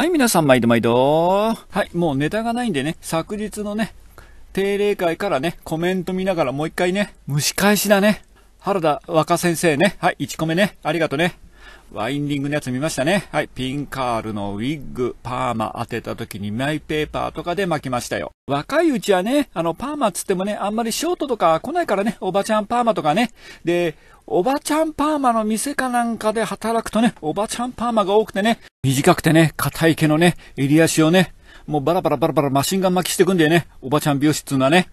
はい、皆さん、毎度毎度。はい、もうネタがないんでね、昨日のね、定例会からね、コメント見ながらもう一回ね、蒸し返しだね。原田若先生ね、はい、1個目ね、ありがとね。ワインディングのやつ見ましたね。はい。ピンカールのウィッグ、パーマ当てた時にマイペーパーとかで巻きましたよ。若いうちはね、あの、パーマつってもね、あんまりショートとか来ないからね、おばちゃんパーマとかね。で、おばちゃんパーマの店かなんかで働くとね、おばちゃんパーマが多くてね、短くてね、硬い毛のね、襟足をね、もうバラバラバラバラマシンガン巻きしてくんだよね、おばちゃん美容師っつうのはね。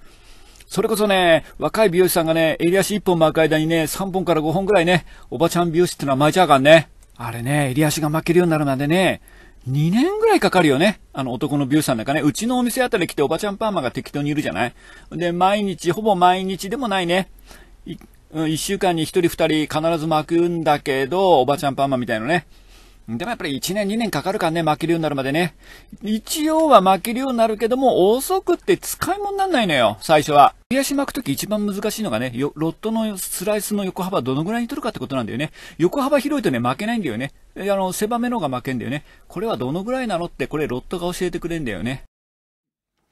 それこそね、若い美容師さんがね、襟足1本巻く間にね、3本から5本ぐらいね、おばちゃん美容師ってのは巻いちゃうかんね。あれね、襟足が巻けるようになるまでね、2年ぐらいかかるよね。あの男の美容師さんなんかね、うちのお店あたり来ておばちゃんパーマが適当にいるじゃないで、毎日、ほぼ毎日でもないね。い、1週間に1人2人必ず巻くんだけど、おばちゃんパーマみたいなね。でもやっぱり1年2年かかるからね、負けるようになるまでね。一応は負けるようになるけども、遅くって使い物になんないのよ、最初は。やし巻くとき一番難しいのがね、ロットのスライスの横幅どのぐらいに取るかってことなんだよね。横幅広いとね、負けないんだよね。あの、狭めのが負けんだよね。これはどのぐらいなのって、これロットが教えてくれんだよね。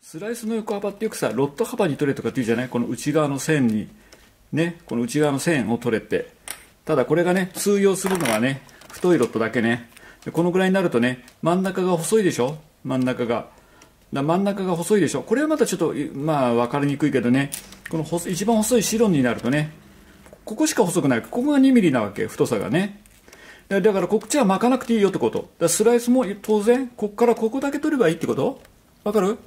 スライスの横幅ってよくさ、ロット幅に取れとかって言うじゃないこの内側の線に、ね、この内側の線を取れて。ただこれがね、通用するのはね、太いロットだけねでこのぐらいになるとね真ん中が細いでしょ真ん中がだ真ん中が細いでしょこれはまたちょっとまあ分かりにくいけどねこの一番細い白になるとねここしか細くないここが 2mm なわけ太さがねだからこっちは巻かなくていいよってことだスライスも当然ここからここだけ取ればいいってことわかる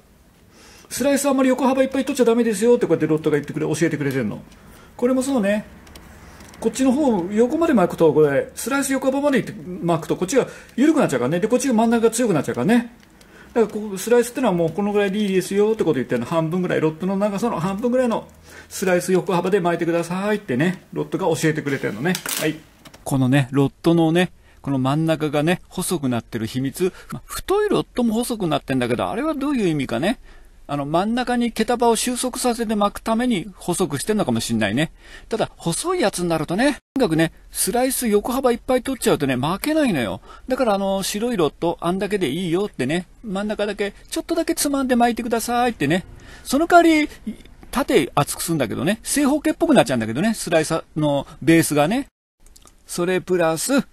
スライスあんまり横幅いっぱい取っちゃダメですよってこうやってロットが言ってくれ教えてくれてるのこれもそうねこっちの方横まで巻くとこれスライス横幅まで巻くとこっちが緩くなっちゃうからねでこっちが真ん中が強くなっちゃうからねだからここスライスってのはもうこのぐらいでいいですよってこと言って半分ぐらいロットの長さの半分ぐらいのスライス横幅で巻いてくださいってねロットが教えてくれてるのねはいこのねロットのねこの真ん中がね細くなってる秘密、ま太いロットも細くなってんだけどあれはどういう意味かねあの、真ん中に毛束を収束させて巻くために細くしてるのかもしんないね。ただ、細いやつになるとね、とにかくね、スライス横幅いっぱい取っちゃうとね、巻けないのよ。だから、あの、白いロット、あんだけでいいよってね、真ん中だけ、ちょっとだけつまんで巻いてくださいってね。その代わり、縦厚くするんだけどね、正方形っぽくなっちゃうんだけどね、スライサーのベースがね。それプラス、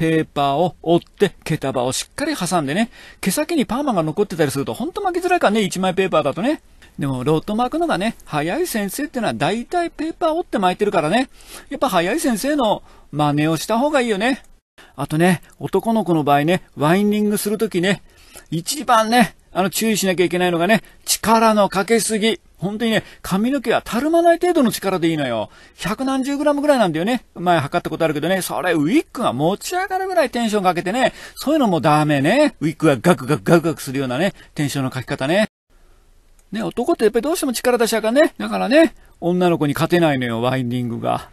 ペーパーを折って、毛束をしっかり挟んでね、毛先にパーマが残ってたりすると、ほんと巻きづらいからね、1枚ペーパーだとね。でも、ロット巻くのがね、早い先生ってのは大体ペーパー折って巻いてるからね、やっぱ早い先生の真似をした方がいいよね。あとね、男の子の場合ね、ワインディングするときね、一番ね、あの注意しなきゃいけないのがね、力のかけすぎ。本当にね、髪の毛はたるまない程度の力でいいのよ。百何十グラムぐらいなんだよね。前測ったことあるけどね、それウィッグが持ち上がるぐらいテンションかけてね、そういうのもダメね。ウィッグがガクガクガクガクするようなね、テンションのかき方ね。ね、男ってやっぱりどうしても力出しちゃうからね。だからね、女の子に勝てないのよ、ワインディングが。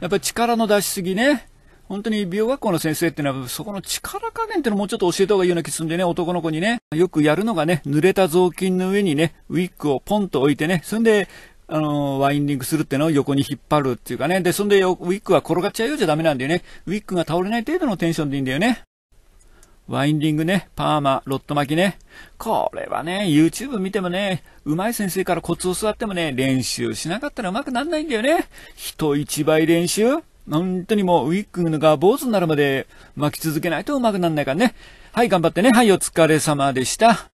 やっぱり力の出しすぎね。本当に美容学校の先生ってのは、そこの力加減ってのもうちょっと教えた方がいいような気するんでね、男の子にね、よくやるのがね、濡れた雑巾の上にね、ウィッグをポンと置いてね、そんで、あのワインディングするってのを横に引っ張るっていうかね。で、そんでウィッグは転がっちゃうようじゃダメなんだよね。ウィッグが倒れない程度のテンションでいいんだよね。ワインディングね、パーマ、ロット巻きね。これはね、YouTube 見てもね、上手い先生からコツを座ってもね、練習しなかったら上手くなんないんだよね。人一倍練習本当にもう、ウィッグが坊主になるまで巻き続けないとうまくなんないからね。はい、頑張ってね。はい、お疲れ様でした。